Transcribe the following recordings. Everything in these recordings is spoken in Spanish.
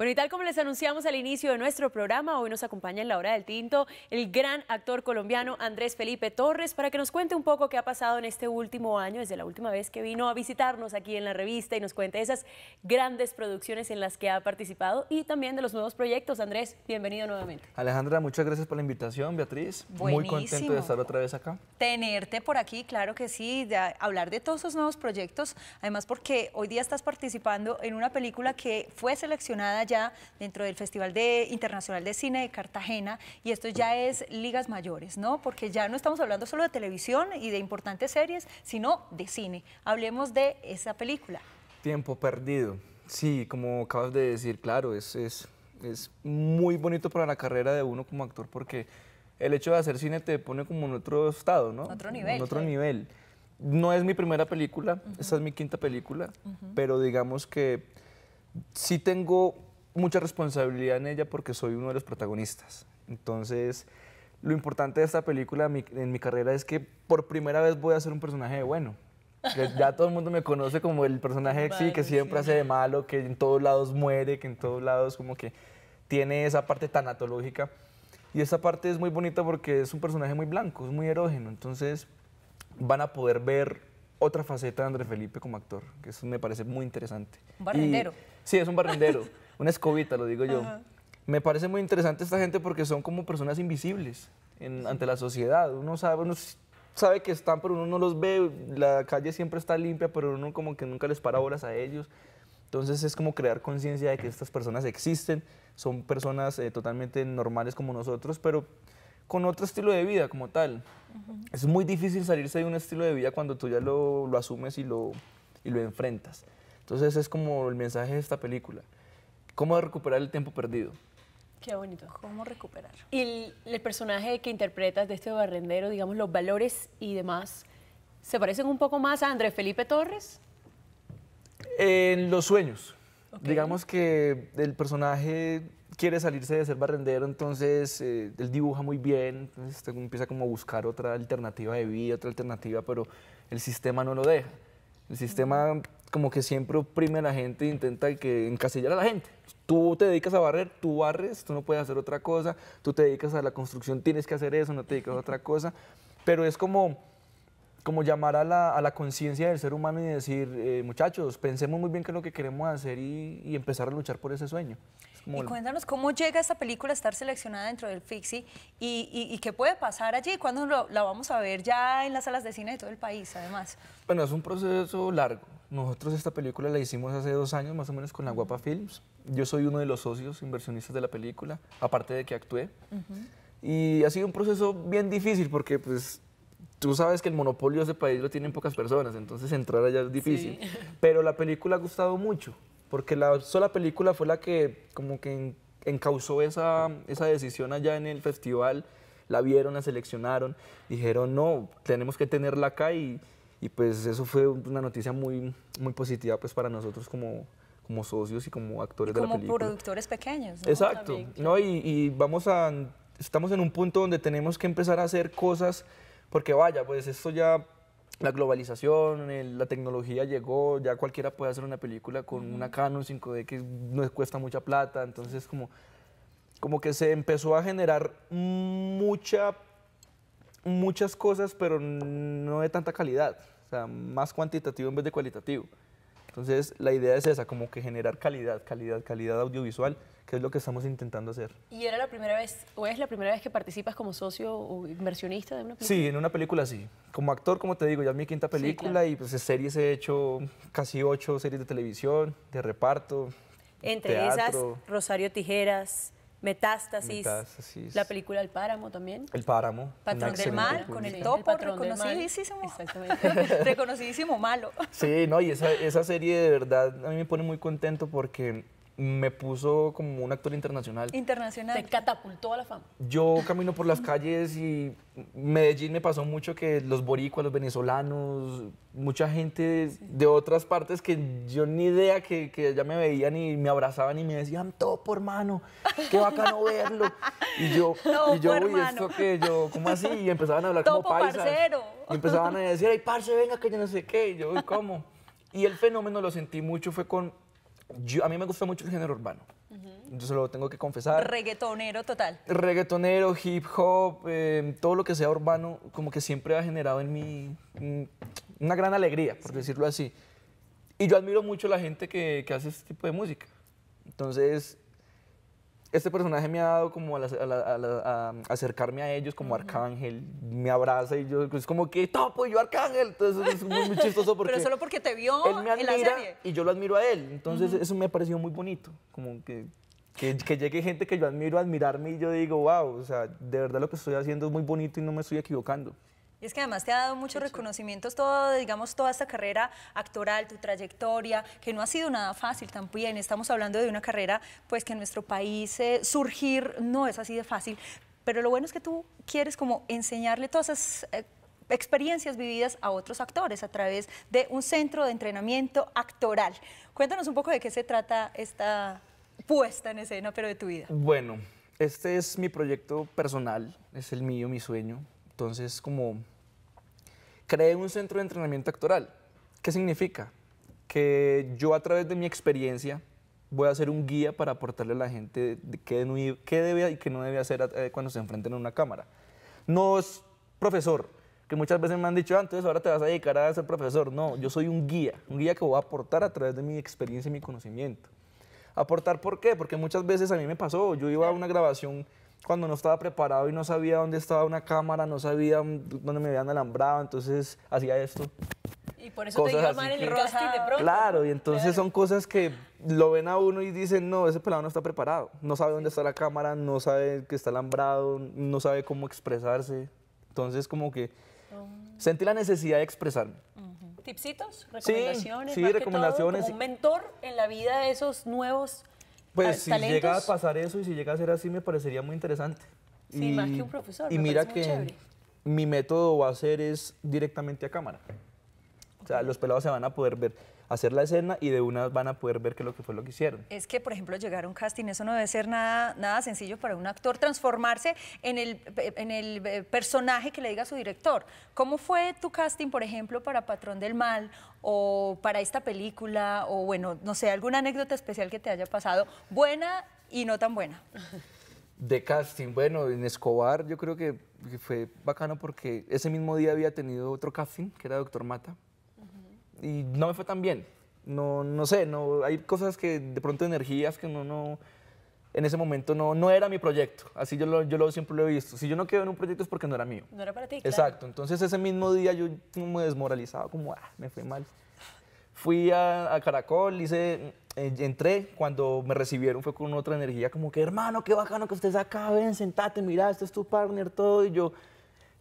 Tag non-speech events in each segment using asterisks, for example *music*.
Bueno, y tal como les anunciamos al inicio de nuestro programa, hoy nos acompaña en la hora del tinto el gran actor colombiano Andrés Felipe Torres para que nos cuente un poco qué ha pasado en este último año, desde la última vez que vino a visitarnos aquí en la revista y nos cuente esas grandes producciones en las que ha participado y también de los nuevos proyectos. Andrés, bienvenido nuevamente. Alejandra, muchas gracias por la invitación, Beatriz. Muy contento de estar otra vez acá. Tenerte por aquí, claro que sí, de hablar de todos esos nuevos proyectos, además porque hoy día estás participando en una película que fue seleccionada ya dentro del Festival Internacional de Cine de Cartagena y esto ya es ligas mayores, ¿no? Porque ya no estamos hablando solo de televisión y de importantes series, sino de cine. Hablemos de esa película. Tiempo perdido. Sí, como acabas de decir, claro, es, es, es muy bonito para la carrera de uno como actor porque el hecho de hacer cine te pone como en otro estado, ¿no? En otro nivel. No es mi primera película, esta es mi quinta película, pero digamos que sí tengo mucha responsabilidad en ella porque soy uno de los protagonistas. Entonces, lo importante de esta película en mi carrera es que por primera vez voy a ser un personaje bueno. Ya todo el mundo me conoce como el personaje que siempre hace de malo, que en todos lados muere, que en todos lados como que tiene esa parte tanatológica. Y esa parte es muy bonita porque es un personaje muy blanco, es muy erógeno. Entonces van a poder ver otra faceta de Andrés Felipe como actor, que eso me parece muy interesante. Un barrendero. sí, es un barrendero, *laughs* una escobita, lo digo yo. Me parece muy interesante esta gente porque son como personas invisibles ante la sociedad. Uno sabe, uno sabe que están, pero uno no los ve. La calle siempre está limpia, pero uno como que nunca les para horas a ellos. Entonces es como crear conciencia de que estas personas existen, son personas eh, totalmente normales como nosotros, pero con otro estilo de vida como tal. Es muy difícil salirse de un estilo de vida cuando tú ya lo, asumes y lo, lo enfrentas. Entonces es como el mensaje de esta película. ¿Cómo recuperar el tiempo perdido? Qué bonito. ¿Cómo recuperar? Y el, personaje que interpretas de este barrendero, digamos, los valores y demás, ¿se parecen un poco más a Andrés Felipe Torres? En los sueños. Digamos que el personaje quiere salirse de ser barrendero, entonces eh, él dibuja muy bien, entonces este, empieza como a buscar otra alternativa de vida, otra alternativa, pero el sistema no lo deja. El sistema como que siempre oprime a la gente e intenta que encasillar a la gente. Tú te dedicas a barrer, tú barres, tú no puedes hacer otra cosa, tú te dedicas a la construcción, tienes que hacer eso, no te dedicas a otra cosa, pero es como como llamar a la, a la conciencia del ser humano y decir, eh, muchachos, pensemos muy bien qué es lo que queremos hacer y, empezar a luchar por ese sueño. y cuéntanos, ¿cómo llega esta película a estar seleccionada dentro del fixi y, qué puede pasar allí? ¿Cuándo la vamos a ver ya en las salas de cine de todo el país, además? Bueno, es un proceso largo. Nosotros esta película la hicimos hace dos años, más o menos, con la Guapa Films. Yo soy uno de los socios inversionistas de la película, aparte de que actué. Y ha sido un proceso bien difícil porque, pues, tú sabes que el monopolio de ese país lo tienen pocas personas, entonces entrar allá es difícil. *laughs* Pero la película ha gustado mucho, porque la sola película fue la que como que encauzó esa, esa decisión allá en el festival. La vieron, la seleccionaron, dijeron, no, tenemos que tenerla acá y, y pues eso fue una noticia muy, muy positiva pues para nosotros como, como socios y como actores de la película. Como productores pequeños. Exacto. ¿no? Y, y vamos a... Estamos en un punto donde tenemos que empezar a hacer cosas porque vaya, pues esto ya, la globalización, la tecnología llegó, ya cualquiera puede hacer una película con una Canon 5D que no cuesta mucha plata, entonces como, como que se empezó a generar mucha, muchas cosas, pero no de tanta calidad, o sea, más cuantitativo en vez de cualitativo. Entonces, la idea es esa, como que generar calidad, calidad, calidad audiovisual, que es lo que estamos intentando hacer. ¿Y era la primera vez, o es la primera vez que participas como socio o inversionista de una película? Sí, en una película sí. Como actor, como te digo, ya es mi quinta película y pues series he hecho casi ocho series de televisión, de reparto. Entre esas, Rosario Tijeras, Metástasis, Metástasis, la película El Páramo también. El Páramo. Patrón del Mal, con el topo, reconocidísimo. Exactamente. *laughs* reconocidísimo malo. Sí, no, y esa, esa serie de verdad a mí me pone muy contento porque me puso como un actor internacional. Internacional. Te catapultó a la fama. Yo camino por las calles y Medellín me pasó mucho que los boricuas, los venezolanos, mucha gente de otras partes que yo ni idea que, que, ya me veían y me abrazaban y me decían, topo hermano, qué bacano *laughs* verlo. Y yo, y yo, uy, esto que yo, ¿cómo así? Y empezaban a hablar como paisas. Parcero. Y empezaban a decir, ay, parce, venga, que yo no sé qué. Y yo, ¿cómo? Y el fenómeno lo sentí mucho fue con a mí me gusta mucho el género urbano. Yo se lo tengo que confesar. Reggaetonero total. Reggaetonero, hip hop, em, todo lo que sea urbano, como que siempre ha generado en mí mm, una gran alegría, por decirlo así. Y yo admiro mucho a la gente que hace este tipo de música. Entonces, este personaje me ha dado como a, acercarme a ellos como Arcángel, me abraza y yo pues, es como que topo yo Arcángel, entonces es muy, chistoso *laughs* porque Pero solo porque te vio él me admira y yo lo admiro a él, entonces eso me ha parecido muy bonito, como que, que que, llegue gente que yo admiro a admirarme y yo digo, wow, o sea, de verdad lo que estoy haciendo es muy bonito y no me estoy equivocando. Y es que además te ha dado muchos reconocimientos, todo, digamos, toda esta carrera actoral, tu trayectoria, que no ha sido nada fácil también. Estamos hablando de una carrera pues que en nuestro país eh, surgir no es así de fácil. Pero lo bueno es que tú quieres como enseñarle todas esas... Eh, experiencias vividas a otros actores a través de un centro de entrenamiento actoral. Cuéntanos un poco de qué se trata esta puesta en escena, pero de tu vida. Bueno, este es mi proyecto personal, es el mío, mi sueño, entonces, como creé un centro de entrenamiento actoral. ¿Qué significa? Que yo a través de mi experiencia voy a ser un guía para aportarle a la gente qué, qué debe y qué no debe hacer eh, cuando se enfrenten a una cámara. No es profesor, que muchas veces me han dicho, antes ah, ahora te vas a dedicar a ser profesor. No, yo soy un guía, un guía que voy a aportar a través de mi experiencia y mi conocimiento. ¿Aportar por qué? Porque muchas veces a mí me pasó, yo iba a una grabación cuando no estaba preparado y no sabía dónde estaba una cámara, no sabía dónde me habían alambrado, entonces hacía esto. Y por eso te llaman el rosa de pronto. Claro, y entonces son cosas que lo ven a uno y dicen, no, ese pelado no está preparado, no sabe dónde está la cámara, no sabe que está alambrado, no sabe cómo expresarse. Entonces como que sentí la necesidad de expresarme. ¿Tipsitos? ¿Recomendaciones? Sí, recomendaciones. un mentor en la vida de esos nuevos pues si llega a pasar eso y si llega a ser así, me parecería muy interesante. Sí, y, más que un profesor. Y mira que mi método va a ser es directamente a cámara. O sea, los pelados se van a poder ver hacer la escena y de una van a poder ver qué que fue lo que hicieron. Es que, por ejemplo, llegar a un casting, eso no debe ser nada, nada sencillo para un actor transformarse en el, en el eh, personaje que le diga a su director. ¿Cómo fue tu casting, por ejemplo, para Patrón del Mal o para esta película o, bueno, no sé, alguna anécdota especial que te haya pasado, buena y no tan buena? De casting, bueno, en Escobar yo creo que fue bacano porque ese mismo día había tenido otro casting que era Doctor Mata y no me fue tan bien. No, no sé, no, hay cosas que de pronto energías que no, no, en ese momento no, no era mi proyecto. Así yo, yo lo, siempre lo he visto. Si yo no quedo en un proyecto es porque no era mío. No era para ti. Exacto. Entonces ese mismo día yo me desmoralizaba, como, ah, me fue mal. Fui a, Caracol, hice, eh, entré, cuando me recibieron fue con otra energía, como que, hermano, qué bacano que ustedes acá, ven, sentate, mira, esto es tu partner, todo. Y yo,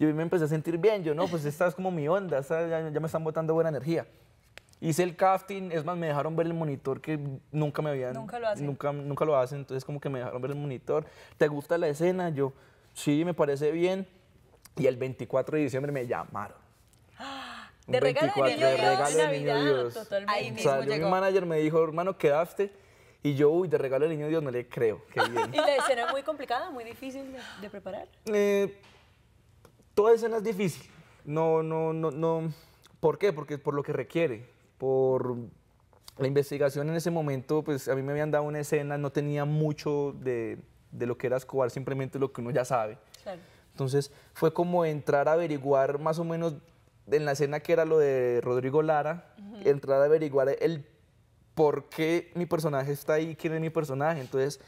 yo me empecé a sentir bien, yo, no, pues esta es como mi onda, ya me están botando buena energía. Hice el casting, es más, me dejaron ver el monitor que nunca me habían... Nunca lo hacen. Nunca, lo hacen, entonces como que me dejaron ver el monitor. ¿Te gusta la escena? Yo, sí, me parece bien. Y el 24 de diciembre me llamaron. *gasps* De regalo de niño, de regalo De niño Dios. Ahí mismo mi manager me dijo, hermano, quedaste. Y yo, uy, de regalo de niño Dios no le creo. Qué bien. *laughs* ¿Y la escena es muy complicada, muy difícil de, preparar? Eh, toda escena es difícil. No, no, no, no. ¿Por qué? Porque por lo que requiere por la investigación en ese momento, pues a mí me habían dado una escena, no tenía mucho de, lo que era Escobar, simplemente lo que uno ya sabe. Entonces fue como entrar a averiguar más o menos en la escena que era lo de Rodrigo Lara, entrar a averiguar el por qué mi personaje está ahí, quién es mi personaje. Entonces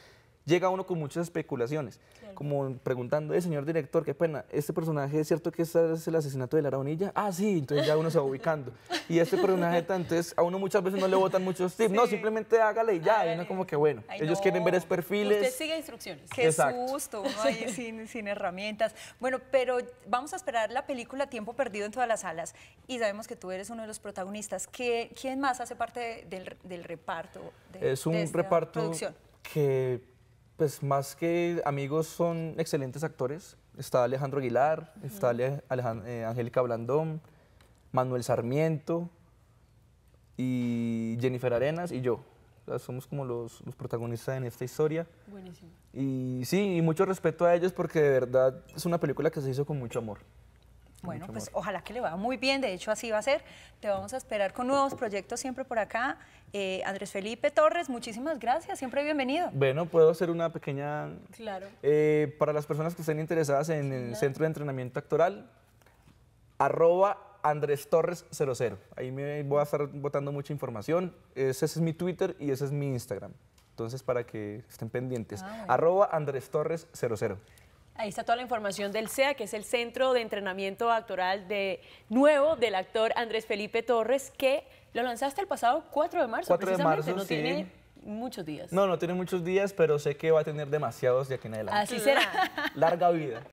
llega uno con muchas especulaciones, como preguntando, eh, señor director, qué pena, este personaje es cierto que es el asesinato de la Bonilla, ah, sí, entonces ya uno se va ubicando. Y este personaje, entonces a uno muchas veces no le votan muchos tips, no, simplemente hágale y ya, y uno como que bueno, ellos quieren ver es perfiles. Usted sigue instrucciones. Qué susto, *laughs* ahí sin, herramientas. Bueno, pero vamos a esperar la película Tiempo Perdido en todas las salas y sabemos que tú eres uno de los protagonistas. ¿Quién más hace parte del, reparto? De, es un reparto producción? que pues más que amigos son excelentes actores. Está Alejandro Aguilar, está eh, Angélica Blandón, Manuel Sarmiento y Jennifer Arenas y yo. somos como los, los, protagonistas en esta historia. Buenísimo. Y sí, y mucho respeto a ellos porque de verdad es una película que se hizo con mucho amor. Bueno, pues ojalá que le vaya muy bien, de hecho así va a ser. Te vamos a esperar con nuevos proyectos siempre por acá. Eh, Andrés Felipe Torres, muchísimas gracias, siempre bienvenido. Bueno, puedo hacer una pequeña... Claro. Eh, para las personas que estén interesadas en el Centro de Entrenamiento Actoral, arroba Andrés Torres 00. Ahí me voy a estar botando mucha información. Ese es mi Twitter y ese es mi Instagram. Entonces, para que estén pendientes. Ah, arroba Andrés Torres 00. Ahí está toda la información del CEA, que es el Centro de Entrenamiento Actoral de nuevo del actor Andrés Felipe Torres, que lo lanzaste el pasado 4 de marzo. 4 de marzo, no tiene muchos días. No, no tiene muchos días, pero sé que va a tener demasiados de aquí en adelante. Así será. Larga vida.